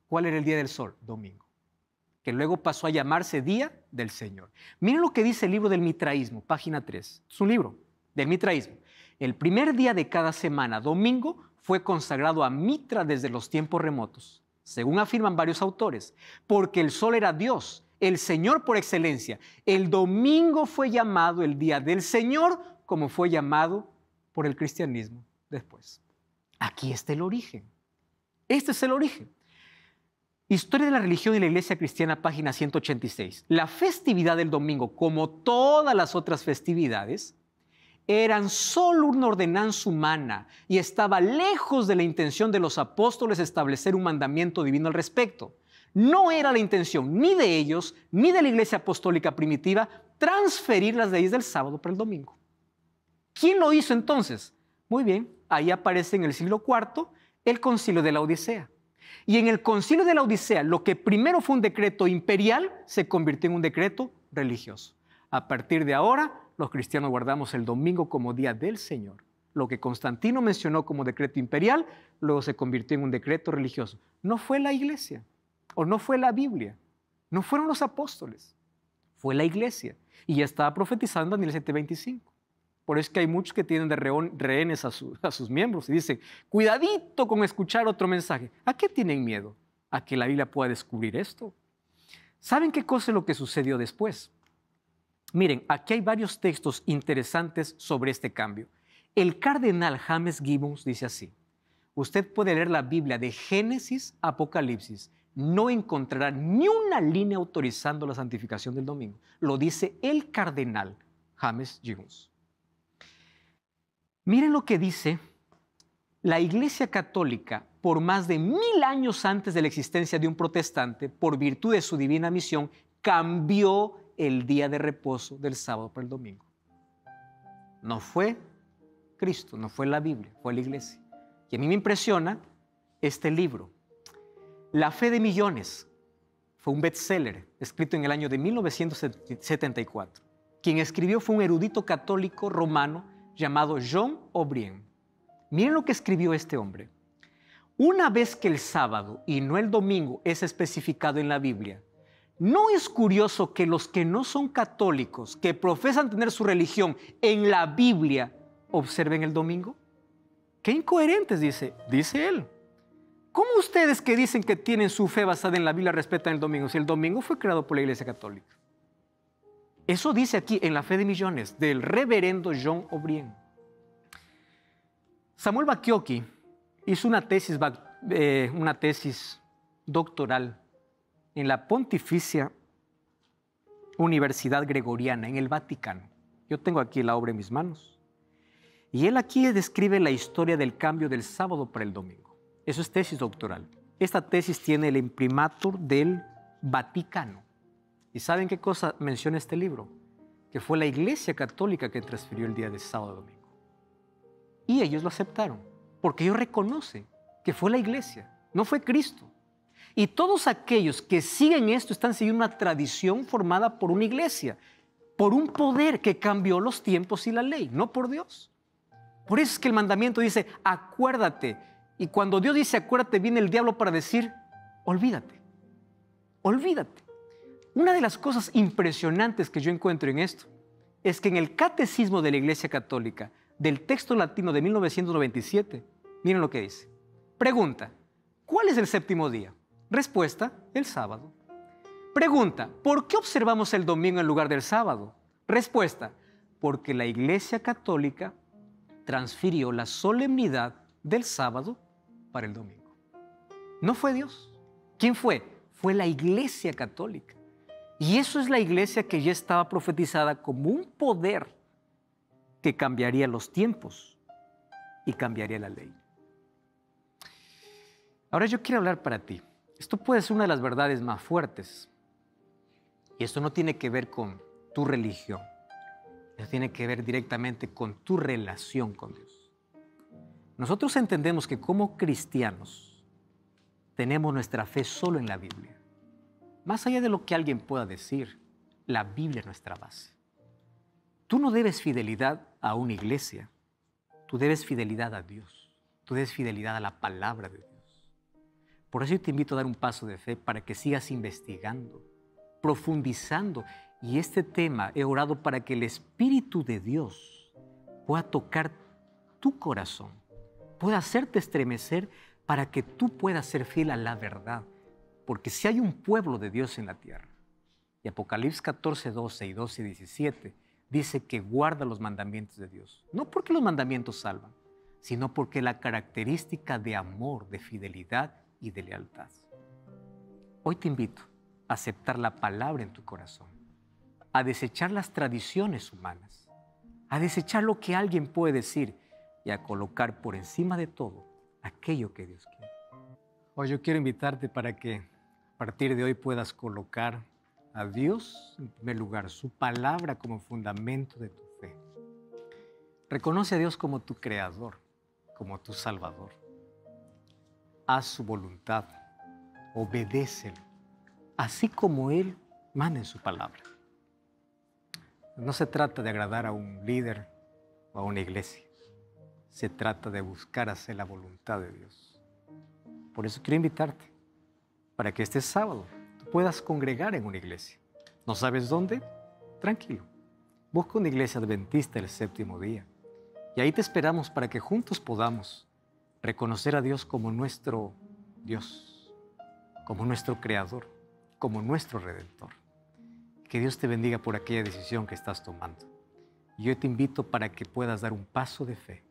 ¿Cuál era el Día del Sol? Domingo, que luego pasó a llamarse Día del Señor. Miren lo que dice el libro del mitraísmo, página 3. Es un libro del mitraísmo. El primer día de cada semana, domingo, fue consagrado a Mitra desde los tiempos remotos, según afirman varios autores, porque el sol era Dios, el Señor por excelencia. El domingo fue llamado el día del Señor, como fue llamado por el cristianismo después. Aquí está el origen. Este es el origen. Historia de la religión y la iglesia cristiana, página 186. La festividad del domingo, como todas las otras festividades, eran solo una ordenanza humana y estaba lejos de la intención de los apóstoles establecer un mandamiento divino al respecto. No era la intención ni de ellos ni de la iglesia apostólica primitiva transferir las leyes del sábado para el domingo. ¿Quién lo hizo entonces? Muy bien, ahí aparece en el siglo IV el concilio de la Odisea. Y en el concilio de la Odisea, lo que primero fue un decreto imperial, se convirtió en un decreto religioso. A partir de ahora, los cristianos guardamos el domingo como día del Señor. Lo que Constantino mencionó como decreto imperial, luego se convirtió en un decreto religioso. No fue la iglesia, o no fue la Biblia, no fueron los apóstoles, fue la iglesia. Y ya estaba profetizando en el 725. Por eso es que hay muchos que tienen de rehenes a, a sus miembros y dicen, cuidadito con escuchar otro mensaje. ¿A qué tienen miedo? A que la Biblia pueda descubrir esto. ¿Saben qué cosa es lo que sucedió después? Miren, aquí hay varios textos interesantes sobre este cambio. El cardenal James Gibbons dice así, usted puede leer la Biblia de Génesis a Apocalipsis, no encontrará ni una línea autorizando la santificación del domingo. Lo dice el cardenal James Gibbons. Miren lo que dice la Iglesia Católica por más de mil años antes de la existencia de un protestante, por virtud de su divina misión, cambió el día de reposo del sábado para el domingo. No fue Cristo, no fue la Biblia, fue la iglesia. Y a mí me impresiona este libro. La fe de millones fue un bestseller escrito en el año de 1974. Quien escribió fue un erudito católico romano llamado John O'Brien. Miren lo que escribió este hombre. Una vez que el sábado y no el domingo es especificado en la Biblia, ¿no es curioso que los que no son católicos, que profesan tener su religión en la Biblia, observen el domingo? Qué incoherentes, dice, dice él. ¿Cómo ustedes que dicen que tienen su fe basada en la Biblia respetan el domingo si el domingo fue creado por la Iglesia Católica? Eso dice aquí en La Fe de Millones del reverendo John O'Brien. Samuel Bacchiocchi hizo una tesis, eh, una tesis doctoral en la Pontificia Universidad Gregoriana, en el Vaticano. Yo tengo aquí la obra en mis manos. Y él aquí describe la historia del cambio del sábado para el domingo. Eso es tesis doctoral. Esta tesis tiene el imprimatur del Vaticano. ¿Y saben qué cosa menciona este libro? Que fue la Iglesia Católica que transfirió el día de sábado a domingo. Y ellos lo aceptaron, porque ellos reconocen que fue la Iglesia, no fue Cristo. Y todos aquellos que siguen esto están siguiendo una tradición formada por una iglesia, por un poder que cambió los tiempos y la ley, no por Dios. Por eso es que el mandamiento dice, acuérdate. Y cuando Dios dice, acuérdate, viene el diablo para decir, olvídate, olvídate. Una de las cosas impresionantes que yo encuentro en esto es que en el Catecismo de la Iglesia Católica, del texto latino de 1997, miren lo que dice. Pregunta, ¿cuál es el séptimo día? Respuesta, el sábado. Pregunta, ¿por qué observamos el domingo en lugar del sábado? Respuesta, porque la Iglesia Católica transfirió la solemnidad del sábado para el domingo. No fue Dios. ¿Quién fue? Fue la Iglesia Católica. Y eso es la iglesia que ya estaba profetizada como un poder que cambiaría los tiempos y cambiaría la ley. Ahora yo quiero hablar para ti. Esto puede ser una de las verdades más fuertes. Y esto no tiene que ver con tu religión. Esto tiene que ver directamente con tu relación con Dios. Nosotros entendemos que como cristianos tenemos nuestra fe solo en la Biblia. Más allá de lo que alguien pueda decir, la Biblia es nuestra base. Tú no debes fidelidad a una iglesia, tú debes fidelidad a Dios, tú debes fidelidad a la palabra de Dios. Por eso yo te invito a dar un paso de fe para que sigas investigando, profundizando. Y este tema he orado para que el Espíritu de Dios pueda tocar tu corazón, pueda hacerte estremecer para que tú puedas ser fiel a la verdad, porque si hay un pueblo de Dios en la tierra, y Apocalipsis 14, 12 y 12 y 17 dice que guarda los mandamientos de Dios. No porque los mandamientos salvan, sino porque la característica de amor, de fidelidad y de lealtad. Hoy te invito a aceptar la palabra en tu corazón, a desechar las tradiciones humanas, a desechar lo que alguien puede decir y a colocar por encima de todo aquello que Dios quiere. Hoy yo quiero invitarte para que a partir de hoy puedas colocar a Dios en primer lugar, su palabra como fundamento de tu fe. Reconoce a Dios como tu creador, como tu salvador. Haz su voluntad, obedécelo, así como Él manda en su palabra. No se trata de agradar a un líder o a una iglesia. Se trata de buscar hacer la voluntad de Dios. Por eso quiero invitarte para que este sábado puedas congregar en una iglesia. ¿No sabes dónde? Tranquilo. Busca una iglesia adventista el séptimo día. Y ahí te esperamos para que juntos podamos reconocer a Dios como nuestro Dios, como nuestro Creador, como nuestro Redentor. Que Dios te bendiga por aquella decisión que estás tomando. Y yo te invito para que puedas dar un paso de fe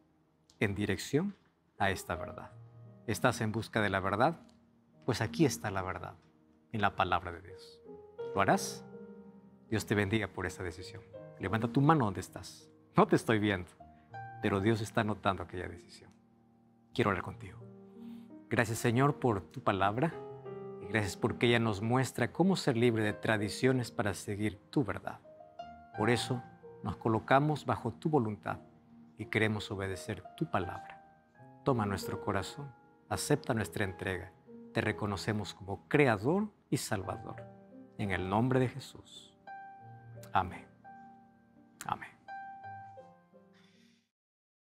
en dirección a esta verdad. ¿Estás en busca de la verdad? Pues aquí está la verdad, en la palabra de Dios. ¿Lo harás? Dios te bendiga por esa decisión. Levanta tu mano donde estás. No te estoy viendo, pero Dios está notando aquella decisión. Quiero hablar contigo. Gracias Señor por tu palabra y gracias porque ella nos muestra cómo ser libre de tradiciones para seguir tu verdad. Por eso nos colocamos bajo tu voluntad y queremos obedecer tu palabra. Toma nuestro corazón, acepta nuestra entrega te reconocemos como Creador y Salvador. En el nombre de Jesús. Amén. Amén.